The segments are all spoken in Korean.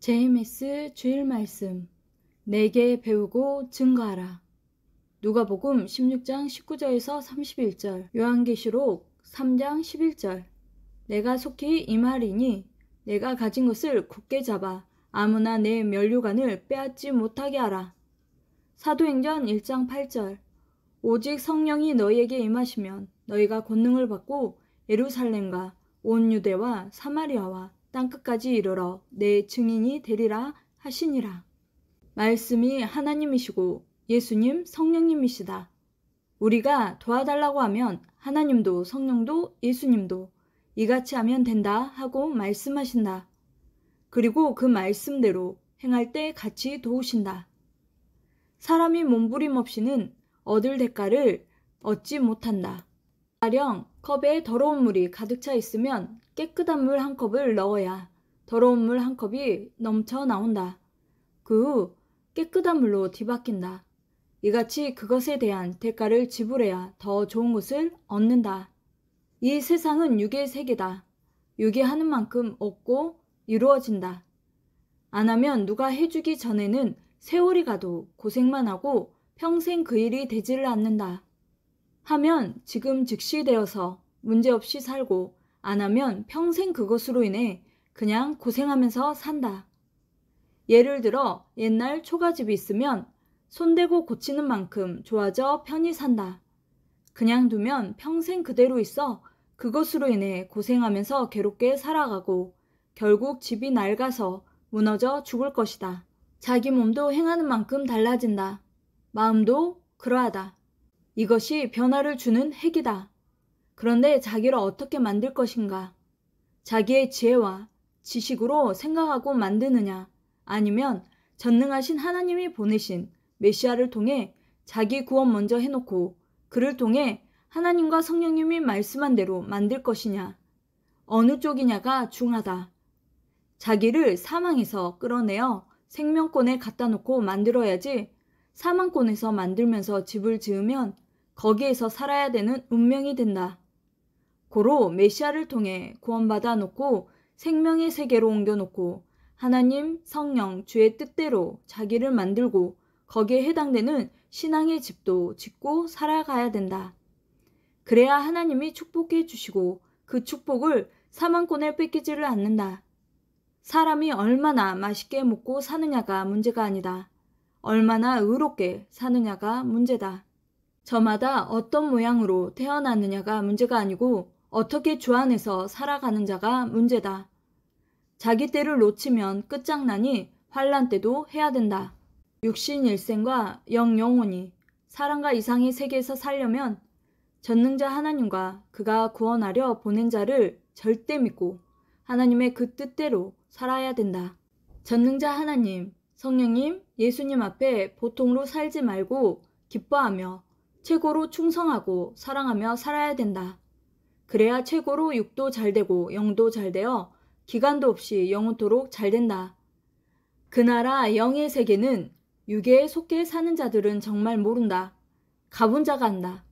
제임스 주일 말씀 내게 배우고 증거하라. 누가복음 16장 19절에서 31절, 요한계시록 3장 11절. 내가 속히 이말이니 내가 가진 것을 굳게 잡아 아무나 내 면류관을 빼앗지 못하게 하라. 사도행전 1장 8절. 오직 성령이 너희에게 임하시면 너희가 권능을 받고 예루살렘과 온 유대와 사마리아와 땅끝까지 이르러 내 증인이 되리라 하시니라. 말씀이 하나님이시고 예수님 성령님이시다. 우리가 도와달라고 하면 하나님도 성령도 예수님도 이같이 하면 된다 하고 말씀하신다. 그리고 그 말씀대로 행할 때 같이 도우신다. 사람이 몸부림 없이는 얻을 대가를 얻지 못한다. 가령 컵에 더러운 물이 가득 차 있으면 깨끗한 물 한 컵을 넣어야 더러운 물 한 컵이 넘쳐 나온다. 그 후 깨끗한 물로 뒤바뀐다. 이같이 그것에 대한 대가를 지불해야 더 좋은 것을 얻는다. 이 세상은 유의 세계다. 유기하는 만큼 얻고 이루어진다. 안 하면 누가 해주기 전에는 세월이 가도 고생만 하고 평생 그 일이 되지를 않는다. 하면 지금 즉시 되어서 문제없이 살고 안 하면 평생 그것으로 인해 그냥 고생하면서 산다. 예를 들어 옛날 초가집이 있으면 손대고 고치는 만큼 좋아져 편히 산다. 그냥 두면 평생 그대로 있어 그것으로 인해 고생하면서 괴롭게 살아가고 결국 집이 낡아서 무너져 죽을 것이다. 자기 몸도 행하는 만큼 달라진다. 마음도 그러하다. 이것이 변화를 주는 핵이다. 그런데 자기를 어떻게 만들 것인가? 자기의 지혜와 지식으로 생각하고 만드느냐? 아니면 전능하신 하나님이 보내신 메시아를 통해 자기 구원 먼저 해놓고 그를 통해 하나님과 성령님이 말씀한 대로 만들 것이냐? 어느 쪽이냐가 중하다. 자기를 사망에서 끌어내어 생명권에 갖다 놓고 만들어야지 사망권에서 만들면서 집을 지으면 거기에서 살아야 되는 운명이 된다. 고로 메시아를 통해 구원받아 놓고 생명의 세계로 옮겨 놓고 하나님, 성령, 주의 뜻대로 자기를 만들고 거기에 해당되는 신앙의 집도 짓고 살아가야 된다. 그래야 하나님이 축복해 주시고 그 축복을 사망권에 뺏기지를 않는다. 사람이 얼마나 맛있게 먹고 사느냐가 문제가 아니다. 얼마나 의롭게 사느냐가 문제다. 저마다 어떤 모양으로 태어났느냐가 문제가 아니고 어떻게 주 안에서 살아가는 자가 문제다. 자기 때를 놓치면 끝장나니 환란 때도 해야 된다. 육신 일생과 영 영혼이 사랑과 이상의 세계에서 살려면 전능자 하나님과 그가 구원하려 보낸 자를 절대 믿고 하나님의 그 뜻대로 살아야 된다. 전능자 하나님, 성령님, 예수님 앞에 보통으로 살지 말고 기뻐하며 최고로 충성하고 사랑하며 살아야 된다. 그래야 최고로 육도 잘 되고 영도 잘 되어 기간도 없이 영원토록 잘 된다. 그 나라 영의 세계는 육에 속해 사는 자들은 정말 모른다. 가본 자가 안다.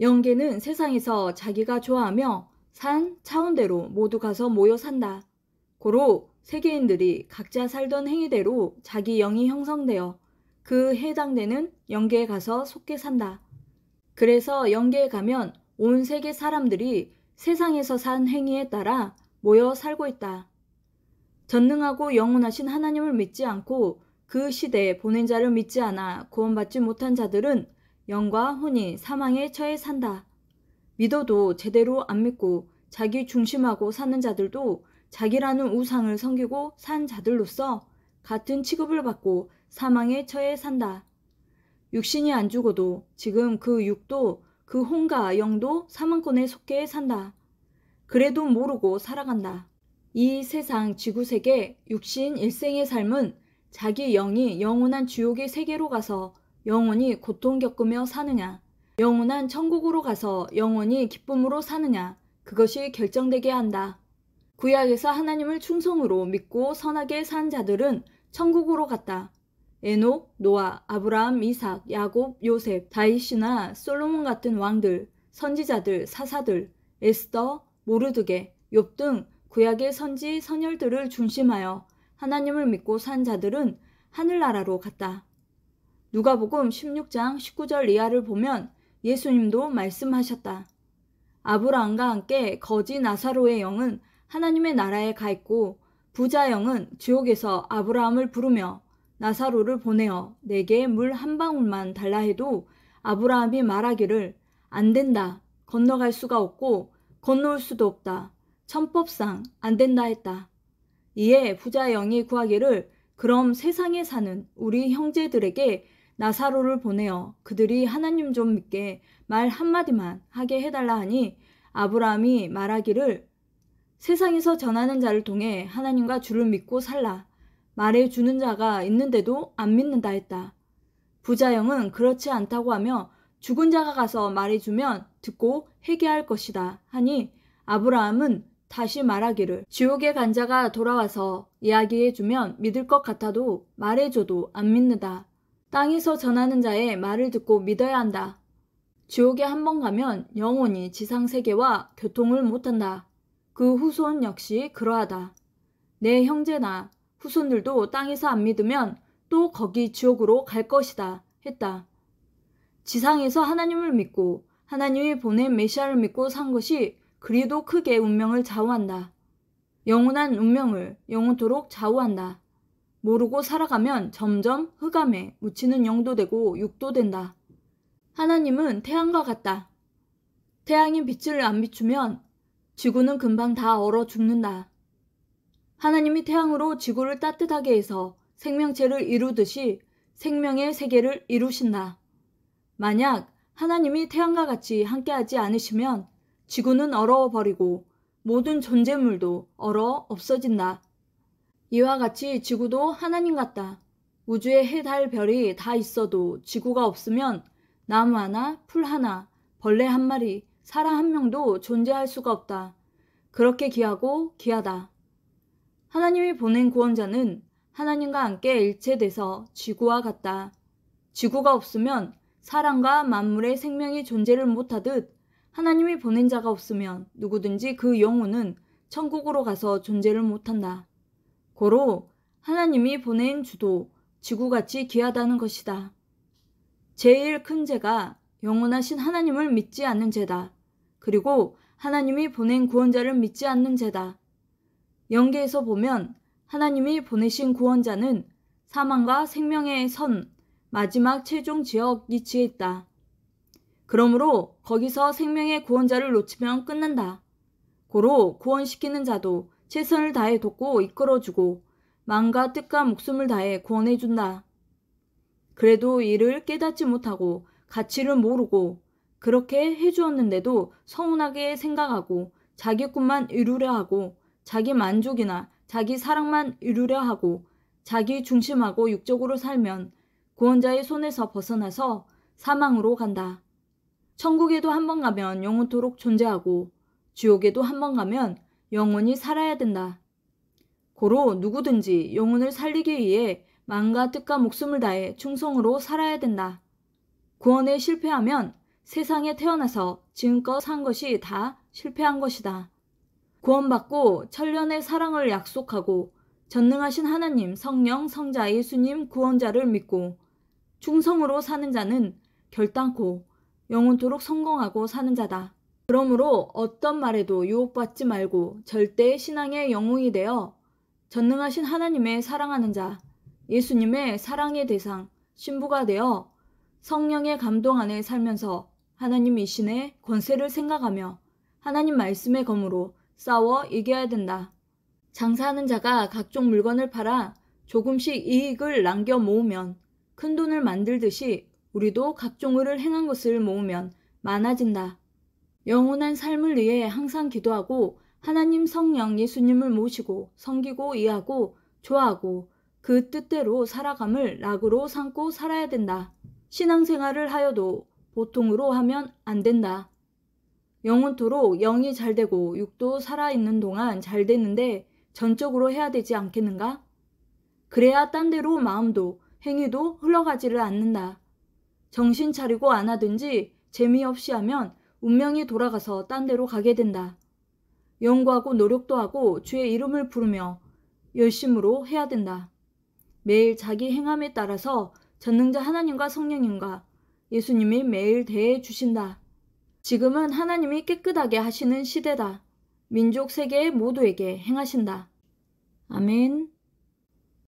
영계는 세상에서 자기가 좋아하며 산 차원대로 모두 가서 모여 산다. 고로 세계인들이 각자 살던 행위대로 자기 영이 형성되어 그 해당되는 영계에 가서 속해 산다. 그래서 영계에 가면 온 세계 사람들이 세상에서 산 행위에 따라 모여 살고 있다. 전능하고 영원하신 하나님을 믿지 않고 그 시대에 보낸 자를 믿지 않아 구원받지 못한 자들은 영과 혼이 사망에 처해 산다. 믿어도 제대로 안 믿고 자기 중심하고 사는 자들도 자기라는 우상을 섬기고 산 자들로서 같은 취급을 받고 사망에 처해 산다. 육신이 안 죽어도 지금 그 육도 그혼가영도 사망권에 속해 산다. 그래도 모르고 살아간다. 이 세상 지구세계 육신 일생의 삶은 자기 영이 영원한 주옥의 세계로 가서 영원히 고통 겪으며 사느냐, 영원한 천국으로 가서 영원히 기쁨으로 사느냐, 그것이 결정되게 한다. 구약에서 하나님을 충성으로 믿고 선하게 산 자들은 천국으로 갔다. 에녹, 노아, 아브라함, 이삭, 야곱, 요셉, 다이이나 솔로몬 같은 왕들, 선지자들, 사사들, 에스더, 모르드게, 욥등 구약의 선지 선열들을 중심하여 하나님을 믿고 산 자들은 하늘나라로 갔다. 누가복음 16장 19절 이하를 보면 예수님도 말씀하셨다. 아브라함과 함께 거지 나사로의 영은 하나님의 나라에 가 있고 부자 영은 지옥에서 아브라함을 부르며 나사로를 보내어 내게 물 한 방울만 달라 해도 아브라함이 말하기를 안 된다. 건너갈 수가 없고 건너올 수도 없다. 천법상 안 된다 했다. 이에 부자 영이 구하기를 그럼 세상에 사는 우리 형제들에게 나사로를 보내어 그들이 하나님 좀 믿게 말 한마디만 하게 해달라 하니 아브라함이 말하기를 세상에서 전하는 자를 통해 하나님과 주를 믿고 살라. 말해주는 자가 있는데도 안 믿는다 했다. 부자형은 그렇지 않다고 하며 죽은 자가 가서 말해주면 듣고 회개할 것이다 하니 아브라함은 다시 말하기를 지옥의 간자가 돌아와서 이야기해주면 믿을 것 같아도 말해줘도 안 믿는다. 땅에서 전하는 자의 말을 듣고 믿어야 한다. 지옥에 한 번 가면 영원히 지상세계와 교통을 못한다. 그 후손 역시 그러하다. 내 형제나 후손들도 땅에서 안 믿으면 또 거기 지옥으로 갈 것이다 했다. 지상에서 하나님을 믿고 하나님이 보낸 메시아를 믿고 산 것이 그리도 크게 운명을 좌우한다. 영원한 운명을 영원토록 좌우한다. 모르고 살아가면 점점 흑암에 묻히는 영도 되고 육도 된다. 하나님은 태양과 같다. 태양이 빛을 안 비추면 지구는 금방 다 얼어 죽는다. 하나님이 태양으로 지구를 따뜻하게 해서 생명체를 이루듯이 생명의 세계를 이루신다. 만약 하나님이 태양과 같이 함께하지 않으시면 지구는 얼어버리고 모든 존재물도 얼어 없어진다. 이와 같이 지구도 하나님 같다. 우주의 해, 달, 별이 다 있어도 지구가 없으면 나무 하나, 풀 하나, 벌레 한 마리, 사람 한 명도 존재할 수가 없다. 그렇게 기하고 기하다. 하나님이 보낸 구원자는 하나님과 함께 일체돼서 지구와 같다. 지구가 없으면 사람과 만물의 생명이 존재를 못하듯 하나님이 보낸 자가 없으면 누구든지 그 영혼은 천국으로 가서 존재를 못한다. 고로 하나님이 보낸 주도 지구같이 귀하다는 것이다. 제일 큰 죄가 영원하신 하나님을 믿지 않는 죄다. 그리고 하나님이 보낸 구원자를 믿지 않는 죄다. 영계에서 보면 하나님이 보내신 구원자는 사망과 생명의 선, 마지막 최종 지역 위치에 있다. 그러므로 거기서 생명의 구원자를 놓치면 끝난다. 고로 구원시키는 자도 최선을 다해 돕고 이끌어주고 망과 뜻과 목숨을 다해 구원해준다. 그래도 이를 깨닫지 못하고 가치를 모르고 그렇게 해주었는데도 서운하게 생각하고 자기 꿈만 이루려 하고 자기 만족이나 자기 사랑만 이루려 하고 자기 중심하고 육적으로 살면 구원자의 손에서 벗어나서 사망으로 간다. 천국에도 한 번 가면 영원토록 존재하고 지옥에도 한 번 가면 영원히 살아야 된다. 고로 누구든지 영혼을 살리기 위해 망음과 뜻과 목숨을 다해 충성으로 살아야 된다. 구원에 실패하면 세상에 태어나서 지금껏 산 것이 다 실패한 것이다. 구원받고 천년의 사랑을 약속하고 전능하신 하나님, 성령, 성자예 수님, 구원자를 믿고 충성으로 사는 자는 결단코 영원토록 성공하고 사는 자다. 그러므로 어떤 말에도 유혹받지 말고 절대 신앙의 영웅이 되어 전능하신 하나님의 사랑하는 자, 예수님의 사랑의 대상, 신부가 되어 성령의 감동 안에 살면서 하나님 이신의 권세를 생각하며 하나님 말씀의 검으로 싸워 이겨야 된다. 장사하는 자가 각종 물건을 팔아 조금씩 이익을 남겨 모으면 큰 돈을 만들듯이 우리도 각종 을을 행한 것을 모으면 많아진다. 영원한 삶을 위해 항상 기도하고 하나님 성령 예수님을 모시고 섬기고 이하고 좋아하고 그 뜻대로 살아감을 락으로 삼고 살아야 된다. 신앙생활을 하여도 보통으로 하면 안 된다. 영원토록 영이 잘 되고 육도 살아있는 동안 잘 되는데 전적으로 해야 되지 않겠는가? 그래야 딴 데로 마음도 행위도 흘러가지를 않는다. 정신 차리고 안 하든지 재미없이 하면 운명이 돌아가서 딴 데로 가게 된다. 연구하고 노력도 하고 주의 이름을 부르며 열심으로 해야 된다. 매일 자기 행함에 따라서 전능자 하나님과 성령님과 예수님이 매일 대해 주신다. 지금은 하나님이 깨끗하게 하시는 시대다. 민족 세계 모두에게 행하신다. 아멘.